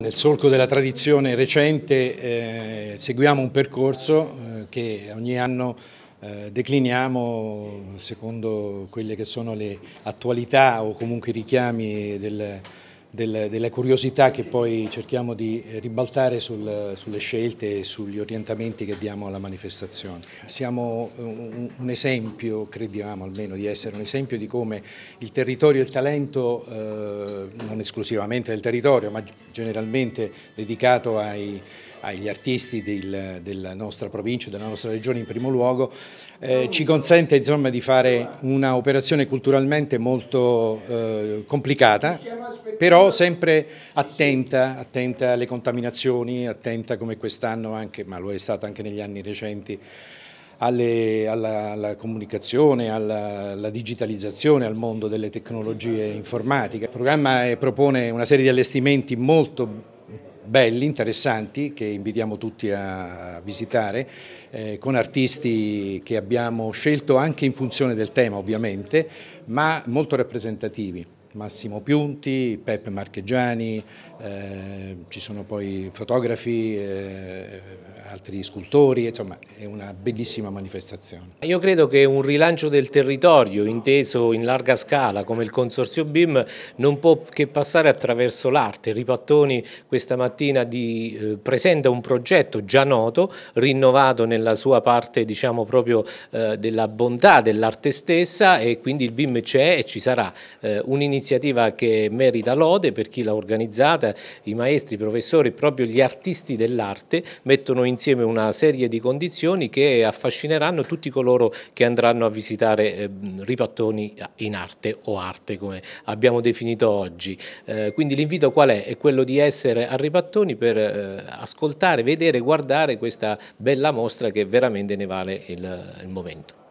Nel solco della tradizione recente eh, seguiamo un percorso eh, che ogni anno eh, decliniamo secondo quelle che sono le attualità o comunque i richiami del, del, della curiosità che poi cerchiamo di eh, ribaltare sul, sulle scelte e sugli orientamenti che diamo alla manifestazione. Siamo eh, un, un, esempio, crediamo almeno di essere un esempio di come il territorio e il talento, eh, non esclusivamente del territorio ma generalmente dedicato ai agli artisti del, della nostra provincia, della nostra regione in primo luogo, eh, ci consente insomma, di fare un'operazione culturalmente molto eh, complicata, però sempre attenta, attenta alle contaminazioni, attenta come quest'anno anche, ma lo è stata anche negli anni recenti, alle, alla, alla, comunicazione, alla, alla, digitalizzazione, al mondo delle tecnologie informatiche. Il programma eh, propone una serie di allestimenti molto belli, interessanti, che invitiamo tutti a visitare, eh, con artisti che abbiamo scelto anche in funzione del tema ovviamente, ma molto rappresentativi. Massimo Piunti, Peppe Marchegiani, eh, ci sono poi fotografi, eh, altri scultori, insomma è una bellissima manifestazione. Io credo che un rilancio del territorio inteso in larga scala come il Consorzio BIM non può che passare attraverso l'arte. Ripattoni questa mattina di, eh, presenta un progetto già noto, rinnovato nella sua parte diciamo proprio eh, della bontà dell'arte stessa e quindi il BIM c'è e ci sarà eh, un'iniziativa un'iniziativa che merita lode per chi l'ha organizzata, i maestri, i professori, proprio gli artisti dell'arte mettono insieme una serie di condizioni che affascineranno tutti coloro che andranno a visitare eh, ripattoni in arte o arte come abbiamo definito oggi. Eh, quindi l'invito qual è? È quello di essere a ripattoni per eh, ascoltare, vedere, guardare questa bella mostra che veramente ne vale il, il momento.